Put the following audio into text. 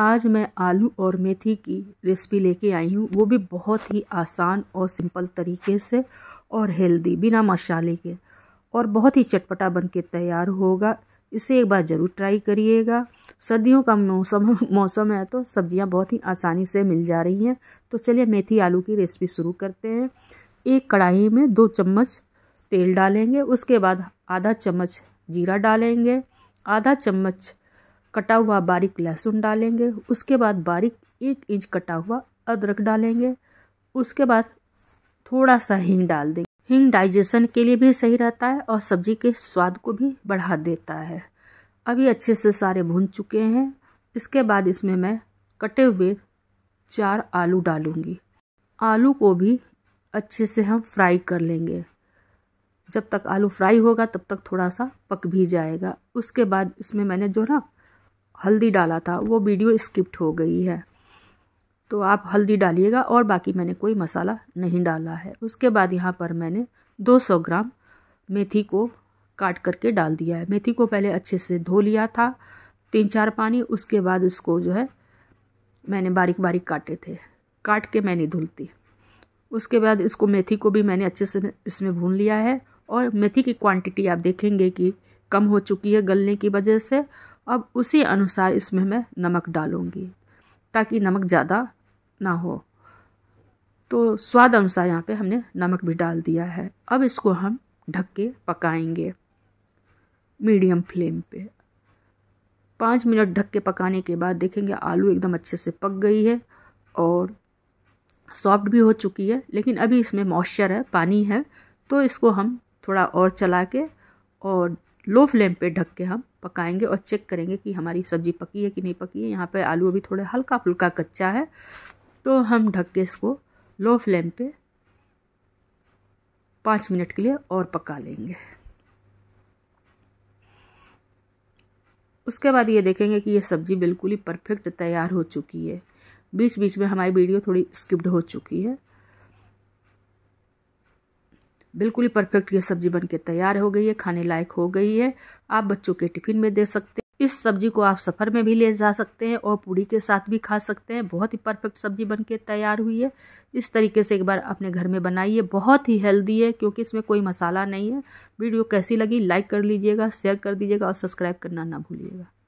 आज मैं आलू और मेथी की रेसिपी लेके आई हूँ वो भी बहुत ही आसान और सिंपल तरीके से और हेल्दी बिना मसाले के और बहुत ही चटपटा बन के तैयार होगा इसे एक बार ज़रूर ट्राई करिएगा सर्दियों का मौसम मौसम है तो सब्ज़ियाँ बहुत ही आसानी से मिल जा रही हैं तो चलिए मेथी आलू की रेसिपी शुरू करते हैं एक कढ़ाई में दो चम्मच तेल डालेंगे उसके बाद आधा चम्मच जीरा डालेंगे आधा चम्मच कटा हुआ बारीक लहसुन डालेंगे उसके बाद बारीक एक इंच कटा हुआ अदरक डालेंगे उसके बाद थोड़ा सा हींग डाल देंगे हींग डाइजेशन के लिए भी सही रहता है और सब्जी के स्वाद को भी बढ़ा देता है अभी अच्छे से सारे भून चुके हैं इसके बाद इसमें मैं कटे हुए चार आलू डालूंगी आलू को भी अच्छे से हम फ्राई कर लेंगे जब तक आलू फ्राई होगा तब तक थोड़ा सा पक भी जाएगा उसके बाद इसमें मैंने जो ना हल्दी डाला था वो वीडियो स्किप्ट हो गई है तो आप हल्दी डालिएगा और बाकी मैंने कोई मसाला नहीं डाला है उसके बाद यहाँ पर मैंने 200 ग्राम मेथी को काट करके डाल दिया है मेथी को पहले अच्छे से धो लिया था तीन चार पानी उसके बाद इसको जो है मैंने बारीक बारीक काटे थे काट के मैंने धुलती उसके बाद इसको मेथी को भी मैंने अच्छे से इसमें भून लिया है और मेथी की क्वांटिटी आप देखेंगे कि कम हो चुकी है गलने की वजह से अब उसी अनुसार इसमें मैं नमक डालूँगी ताकि नमक ज़्यादा ना हो तो स्वाद अनुसार यहाँ पे हमने नमक भी डाल दिया है अब इसको हम ढक के पकाएंगे मीडियम फ्लेम पे पाँच मिनट ढक के पकाने के बाद देखेंगे आलू एकदम अच्छे से पक गई है और सॉफ्ट भी हो चुकी है लेकिन अभी इसमें मॉइस्चर है पानी है तो इसको हम थोड़ा और चला के और लो फ्लेम पे ढक के हम पकाएंगे और चेक करेंगे कि हमारी सब्ज़ी पकी है कि नहीं पकी है यहाँ पे आलू अभी थोड़ा हल्का फुल्का कच्चा है तो हम ढक के इसको लो फ्लेम पे पाँच मिनट के लिए और पका लेंगे उसके बाद ये देखेंगे कि ये सब्ज़ी बिल्कुल ही परफेक्ट तैयार हो चुकी है बीच बीच में हमारी वीडियो थोड़ी स्किप्ड हो चुकी है बिल्कुल ही परफेक्ट ये सब्जी बनके तैयार हो गई है खाने लायक हो गई है आप बच्चों के टिफिन में दे सकते हैं इस सब्जी को आप सफ़र में भी ले जा सकते हैं और पूड़ी के साथ भी खा सकते हैं बहुत ही परफेक्ट सब्जी बनके तैयार हुई है इस तरीके से एक बार अपने घर में बनाइए बहुत ही हेल्दी है क्योंकि इसमें कोई मसाला नहीं है वीडियो कैसी लगी लाइक कर लीजिएगा शेयर कर दीजिएगा और सब्सक्राइब करना ना भूलिएगा